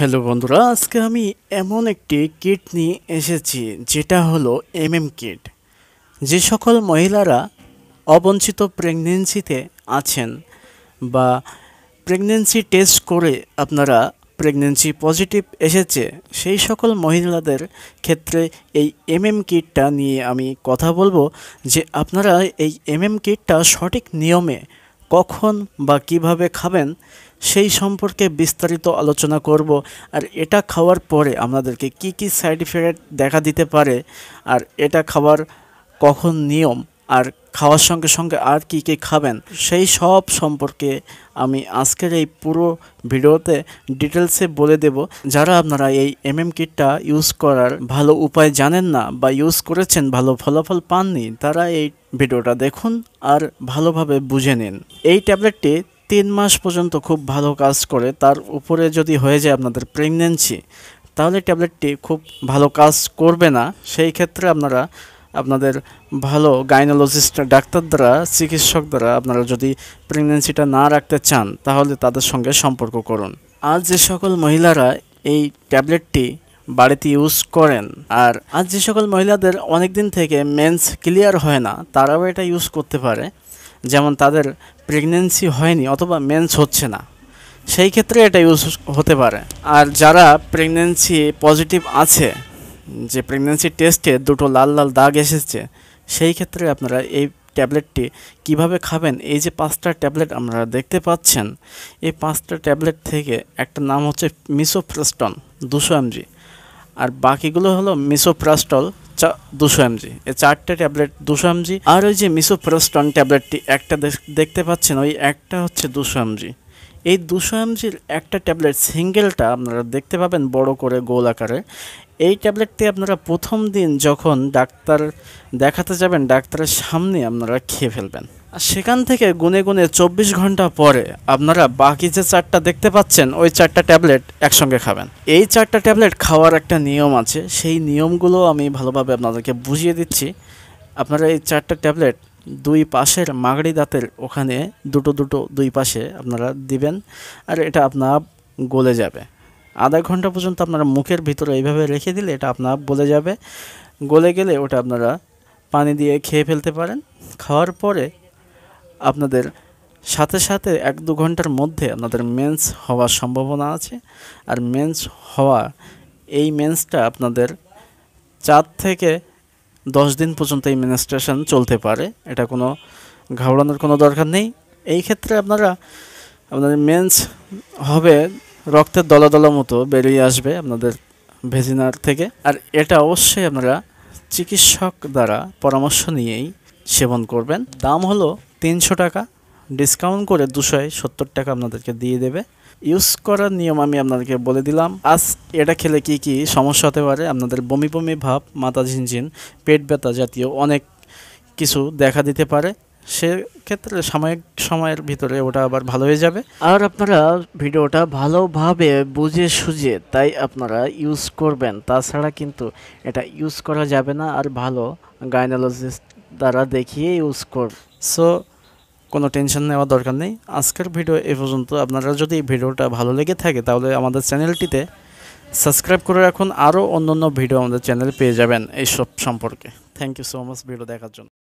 hello বন্ধুরা আজকে আমি এমন একটি কিট নিয়ে এসেছি যেটা হলো এম কিট যে সকল মহিলারা অবঞ্চিত প্রেগনেন্সিতে আছেন বা প্রেগনেন্সি টেস্ট করে আপনারা প্রেগনেন্সি পজিটিভ এসেছে সেই সকল মহিলাদের ক্ষেত্রে এই এম এম কিটটা নিয়ে আমি কথা বলবো যে আপনারা এই এমএম কিটটা সঠিক নিয়মে কখন বা কিভাবে খাবেন সেই সম্পর্কে বিস্তারিত আলোচনা করব আর এটা খাওয়ার পরে আমাদেরকে কি কি সাইড ইফেক্ট দেখা দিতে পারে আর এটা খাওয়ার কখন নিয়ম আর খাওয়ার সঙ্গে সঙ্গে আর কি কি খাবেন সেই সব সম্পর্কে আমি আজকের এই পুরো ভিডিওতে ডিটেলসে বলে দেব যারা আপনারা এই এমএম কিটটা ইউজ করার ভালো উপায় জানেন না বা ইউজ করেছেন ভালো ফলাফল পাননি তারা এই ভিডিওটা দেখুন আর ভালোভাবে বুঝে নিন এই ট্যাবলেটটি তিন মাস পর্যন্ত খুব ভালো কাজ করে তার উপরে যদি হয়ে যায় আপনাদের প্রেগনেন্সি তাহলে ট্যাবলেটটি খুব ভালো কাজ করবে না সেই ক্ষেত্রে আপনারা আপনাদের ভালো গাইনোলজিস্ট ডাক্তার দ্বারা চিকিৎসক দ্বারা আপনারা যদি প্রেগনেন্সিটা না রাখতে চান তাহলে তাদের সঙ্গে সম্পর্ক করুন আজ যে সকল মহিলারা এই ট্যাবলেটটি বাড়িতে ইউজ করেন আর আজ যে সকল মহিলাদের অনেক দিন থেকে মেন্স ক্লিয়ার হয় না তারাও এটা ইউজ করতে পারে যেমন তাদের প্রেগনেন্সি হয়নি অথবা মেন্স হচ্ছে না সেই ক্ষেত্রে এটা ইউজ হতে পারে আর যারা প্রেগনেন্সি পজিটিভ আছে যে প্রেগনেন্সি টেস্টে দুটো লাল লাল দাগ এসেছে সেই ক্ষেত্রে আপনারা এই ট্যাবলেটটি কিভাবে খাবেন এই যে পাঁচটা ট্যাবলেট আমরা দেখতে পাচ্ছেন এই পাঁচটা ট্যাবলেট থেকে একটা নাম হচ্ছে মিসোফ্রাস্টন দুশো এমজি আর বাকিগুলো হলো মিসোপ্রাস্টল চা দুশো এমজি এই চারটে ট্যাবলেট দুশো এমজি আর ওই যে মিসোপ্রোস্টন ট্যাবলেটটি একটা দেখতে পাচ্ছেন ওই একটা হচ্ছে দুশো এমজি এই দুশো এমজির একটা ট্যাবলেট সিঙ্গেলটা আপনারা দেখতে পাবেন বড় করে গোল আকারে এই ট্যাবলেটটি আপনারা প্রথম দিন যখন ডাক্তার দেখাতে যাবেন ডাক্তারের সামনে আপনারা খেয়ে ফেলবেন সেখান থেকে গুনে গুনে চব্বিশ ঘন্টা পরে আপনারা বাকি যে চারটা দেখতে পাচ্ছেন ওই চারটা ট্যাবলেট একসঙ্গে খাবেন এই চারটা ট্যাবলেট খাওয়ার একটা নিয়ম আছে সেই নিয়মগুলো আমি ভালোভাবে আপনাদেরকে বুঝিয়ে দিচ্ছি আপনারা এই চারটা ট্যাবলেট দুই পাশের মাগড়ি দাঁতের ওখানে দুটো দুটো দুই পাশে আপনারা দিবেন আর এটা আপনার গলে যাবে আধা ঘন্টা পর্যন্ত আপনারা মুখের ভিতরে এইভাবে রেখে দিলে এটা আপনার গলে যাবে গলে গেলে ওটা আপনারা পানি দিয়ে খেয়ে ফেলতে পারেন খাওয়ার পরে আপনাদের সাথে সাথে এক দু ঘন্টার মধ্যে আপনাদের মেন্স হওয়ার সম্ভাবনা আছে আর মেন্স হওয়া এই মেন্সটা আপনাদের চার থেকে দশ দিন পর্যন্ত এই মেনস্ট্রেশন চলতে পারে এটা কোনো ঘাবড়ানোর কোনো দরকার নেই এই ক্ষেত্রে আপনারা আপনাদের মেন্স হবে রক্তের দলা দলা মতো বেরিয়ে আসবে আপনাদের ভেজিনার থেকে আর এটা অবশ্যই আপনারা চিকিৎসক দ্বারা পরামর্শ নিয়েই সেবন করবেন দাম হলো তিনশো টাকা ডিসকাউন্ট করে দুশো সত্তর টাকা আপনাদেরকে দিয়ে দেবে ইউজ করার নিয়ম আমি আপনাদেরকে বলে দিলাম আজ এটা খেলে কি কি সমস্যা হতে পারে আপনাদের বমি বমি ভাব মাথা ঝিনঝিন পেট ব্যথা জাতীয় অনেক কিছু দেখা দিতে পারে সেক্ষেত্রে সাময়িক সময়ের ভিতরে ওটা আবার ভালো হয়ে যাবে আর আপনারা ভিডিওটা ভালোভাবে বুঝে সুঝে তাই আপনারা ইউজ করবেন তাছাড়া কিন্তু এটা ইউজ করা যাবে না আর ভালো গাইনোলজিস্ট দ্বারা দেখিয়ে ইউজ কর সো কোনো টেনশন নেওয়ার দরকার নেই আজকের ভিডিও এ পর্যন্ত আপনারা যদি এই ভিডিওটা ভালো লেগে থাকে তাহলে আমাদের চ্যানেলটিতে সাবস্ক্রাইব করে রাখুন আরও অন্য অন্য ভিডিও আমাদের চ্যানেলে পেয়ে যাবেন এইসব সম্পর্কে thank you so much video দেখার জন্য